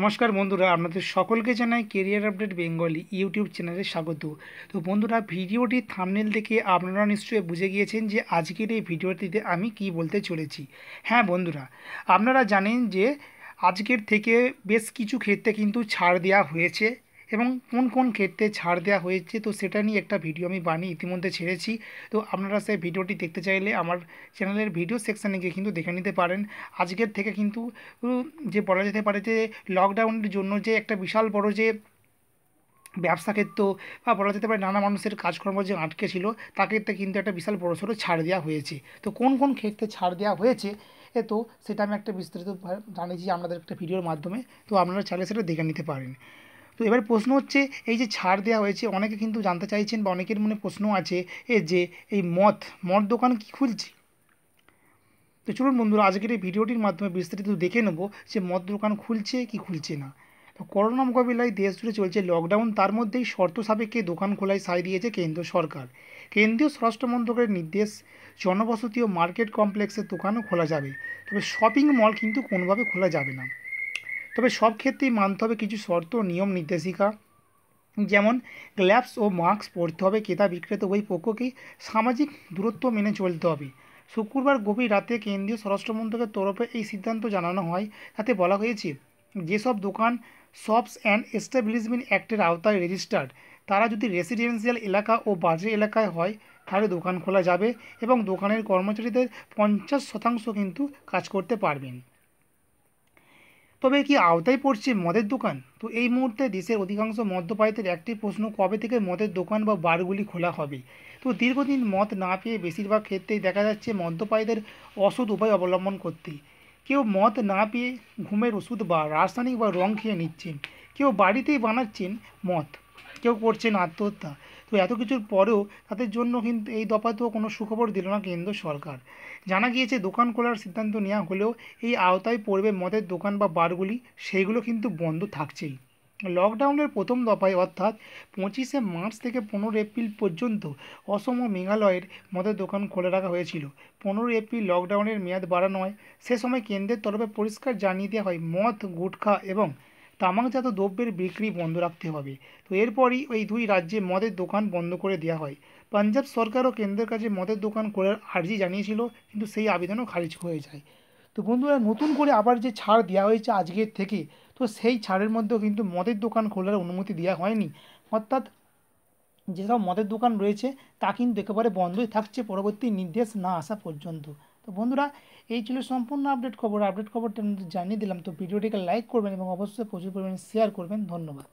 নমস্কার বন্ধুরা আপনাদের সকলকে জানাই কেরিয়ার আপডেট বেঙ্গলি ইউটিউব চ্যানেলে স্বাগত তো বন্ধুরা ভিডিওটি থামনেল দেখে আপনারা নিশ্চয়ই বুঝে গিয়েছেন যে আজকের এই ভিডিওটিতে আমি কি বলতে চলেছি হ্যাঁ বন্ধুরা আপনারা জানেন যে আজকের থেকে বেশ কিছু ক্ষেত্রে কিন্তু ছাড় দেওয়া হয়েছে এবং কোন কোন ক্ষেত্রে ছাড় দেওয়া হয়েছে তো সেটা নিয়ে একটা ভিডিও আমি বানিয়ে ইতিমধ্যে ছেড়েছি তো আপনারা সেই ভিডিওটি দেখতে চাইলে আমার চ্যানেলের ভিডিও সেকশানে গিয়ে কিন্তু দেখে নিতে পারেন আজকের থেকে কিন্তু যে বলা যেতে পারে যে লকডাউনের জন্য যে একটা বিশাল বড় যে ব্যবসা ক্ষেত্র বা বলা যেতে পারে নানা মানুষের কাজকর্ম যে আটকে ছিল তাকে কিন্তু একটা বিশাল বড় সড়ো ছাড় দেওয়া হয়েছে তো কোন কোন ক্ষেত্রে ছাড় দেওয়া হয়েছে এ তো সেটা আমি একটা বিস্তারিত জানিয়েছি আপনাদের একটা ভিডিওর মাধ্যমে তো আপনারা চাইলে সেটা দেখে নিতে পারেন তো এবার প্রশ্ন হচ্ছে এই যে ছাড় দেওয়া হয়েছে অনেকে কিন্তু জানতে চাইছেন বা অনেকের মনে প্রশ্ন আছে এ যে এই মদ মদ দোকান কি খুলছে তো চলুন বন্ধুরা আজকের এই ভিডিওটির মাধ্যমে বিস্তারিত দেখে নেব যে মদ দোকান খুলছে কি খুলছে না তো করোনা মোকাবিলায় দেশ জুড়ে চলছে লকডাউন তার মধ্যেই শর্ত সাপেক্ষে দোকান খোলায় সাই দিয়েছে কেন্দ্র সরকার কেন্দ্রীয় স্বরাষ্ট্র মন্ত্রকের নির্দেশ জনবসতি ও মার্কেট কমপ্লেক্সের দোকানও খোলা যাবে তবে শপিং মল কিন্তু কোনোভাবে খোলা যাবে না তবে সব ক্ষেত্রেই মানতে হবে কিছু শর্ত নিয়ম নির্দেশিকা যেমন গ্ল্যাপস ও মাস্ক পরতে হবে ক্রেতা বিক্রেতা উভয় পক্ষকেই সামাজিক দূরত্ব মেনে চলতে হবে শুক্রবার গভীর রাতে কেন্দ্রীয় স্বরাষ্ট্রমন্ত্রকের তরফে এই সিদ্ধান্ত জানানো হয় তাতে বলা হয়েছে যেসব দোকান শপস অ্যান্ড এস্টাবলিশমেন্ট অ্যাক্টের আওতায় রেজিস্টার্ড তারা যদি রেসিডেন্সিয়াল এলাকা ও বাজে এলাকায় হয় তাহলে দোকান খোলা যাবে এবং দোকানের কর্মচারীদের পঞ্চাশ শতাংশ কিন্তু কাজ করতে পারবেন তবে কি আওতায় পড়ছে মদের দোকান তো এই মুহূর্তে দেশের অধিকাংশ মদ্যপায়ীদের একটি প্রশ্ন কবে থেকে মদের দোকান বা বারগুলি খোলা হবে তো দীর্ঘদিন মদ না পেয়ে বেশিরভাগ ক্ষেত্রেই দেখা যাচ্ছে মদ্যপায়ীদের অসৎ উপায় অবলম্বন করতে কেউ মদ না পেয়ে ঘুমের ওষুধ বা রাসায়নিক বা রং খেয়ে নিচ্ছেন কেউ বাড়িতেই বানাচ্ছেন মদ কেউ করছে না আত্মহত্যা তো এত কিছুর পরেও তাদের জন্য কিন্তু এই দফাতেও কোনো সুখবর দিল না কেন্দ্র সরকার জানা গিয়েছে দোকান খোলার সিদ্ধান্ত নেওয়া হলেও এই আওতায় পড়বে মদের দোকান বা বারগুলি সেইগুলো কিন্তু বন্ধ থাকছেই লকডাউনের প্রথম দফায় অর্থাৎ পঁচিশে মার্চ থেকে পনেরো এপ্রিল পর্যন্ত অসম ও মেঘালয়ের মদের দোকান খুলে রাখা হয়েছিল পনেরো এপ্রিল লকডাউনের মেয়াদ বাড়ানো হয় সে সময় কেন্দ্রের তরফে পরিষ্কার জানিয়ে দেওয়া হয় মদ গুটখা এবং তামাকজাত দ্রব্যের বিক্রি বন্ধ রাখতে হবে তো এরপরই ওই দুই রাজ্যে মদের দোকান বন্ধ করে দেওয়া হয় পাঞ্জাব সরকারও কেন্দ্রের কাছে মদের দোকান করার আর্জি জানিয়েছিল কিন্তু সেই আবেদনও খারিজ হয়ে যায় তো বন্ধুরা নতুন করে আবার যে ছাড় দেওয়া হয়েছে আজকের থেকে তো সেই ছাড়ের মধ্যেও কিন্তু মদের দোকান খোলার অনুমতি দেওয়া হয়নি অর্থাৎ যেসব মদের দোকান রয়েছে তা কিন্তু একেবারে বন্ধই থাকছে পরবর্তী নির্দেশ না আসা পর্যন্ত তো বন্ধুরা এই ছিল সম্পূর্ণ আপডেট খবর আপডেট খবরটা জানিয়ে দিলাম তো ভিডিওটিকে লাইক করবেন এবং অবশ্যই প্রচুর পরিমাণে শেয়ার করবেন ধন্যবাদ